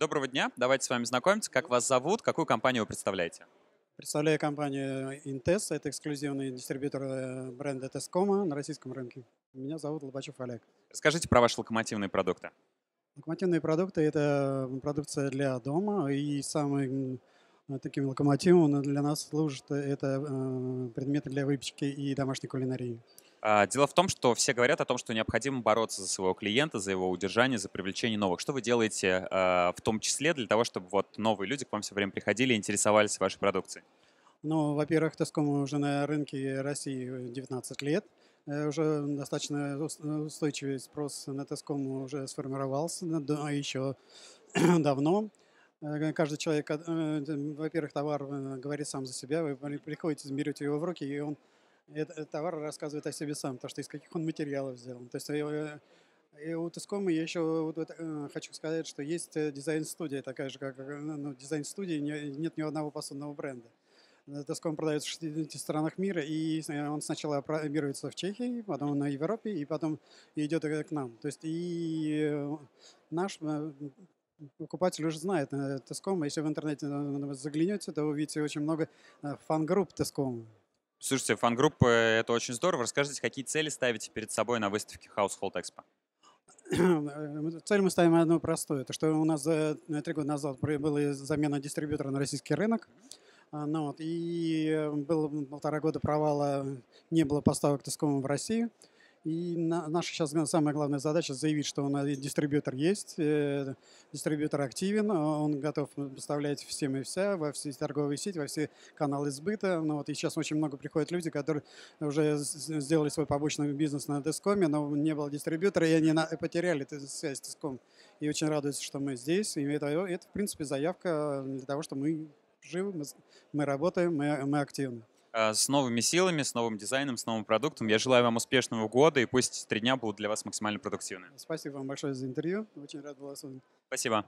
Доброго дня. Давайте с вами знакомиться. Как вас зовут? Какую компанию вы представляете? Представляю компанию Intes. Это эксклюзивный дистрибьютор э, бренда Tescom на российском рынке. Меня зовут Лобачев Олег. Расскажите про ваши локомотивные продукты. Локомотивные продукты – это продукция для дома. И самым таким локомотивом для нас служат э, это э, предметы для выпечки и домашней кулинарии. А, дело в том, что все говорят о том, что необходимо бороться за своего клиента, за его удержание, за привлечение новых. Что вы делаете а, в том числе для того, чтобы вот новые люди к вам все время приходили и интересовались вашей продукцией? Ну, во-первых, Тескому уже на рынке России 19 лет. Э, уже достаточно устойчивый спрос на Теском уже сформировался, еще давно э, каждый человек, э, во-первых, товар говорит сам за себя, вы приходите, берете его в руки, и он этот э, товар рассказывает о себе сам, то, что из каких он материалов сделан. То есть э, э, и у Тускома я еще хочу сказать, что есть дизайн-студия, такая же, как ну, ну дизайн-студии, нет ни одного посудного бренда. Тоском продается в 60 странах мира, и он сначала пробируется в Чехии, потом на Европе, и потом идет к нам. То есть и наш покупатель уже знает Тоском, если в интернете заглянете, то увидите очень много фан-групп Тоскома. Слушайте, фан-группы — это очень здорово. Расскажите, какие цели ставите перед собой на выставке Household Expo? Цель мы ставим одну простую. Это что у нас ну, три года назад была замена дистрибьютора на российский рынок. А, ну, вот, и э, было полтора года провала, не было поставок Тескома в Россию. И наша сейчас самая главная задача заявить, что у нас дистрибьютор есть, э, дистрибьютор активен, а он готов поставлять всем и вся, во все торговые сети, во все каналы сбыта. Ну, вот, и сейчас очень много приходят люди, которые уже сделали свой побочный бизнес на Дескоме, но не было дистрибьютора, и они потеряли связь с Деском. И очень радуются, что мы здесь. И это, это в принципе, заявка для того, что мы живы, мы, мы работаем, мы, мы активны. Э, с новыми силами, с новым дизайном, с новым продуктом. Я желаю вам успешного года, и пусть три дня будут для вас максимально продуктивны. Спасибо вам большое за интервью. Очень рад был вас Спасибо.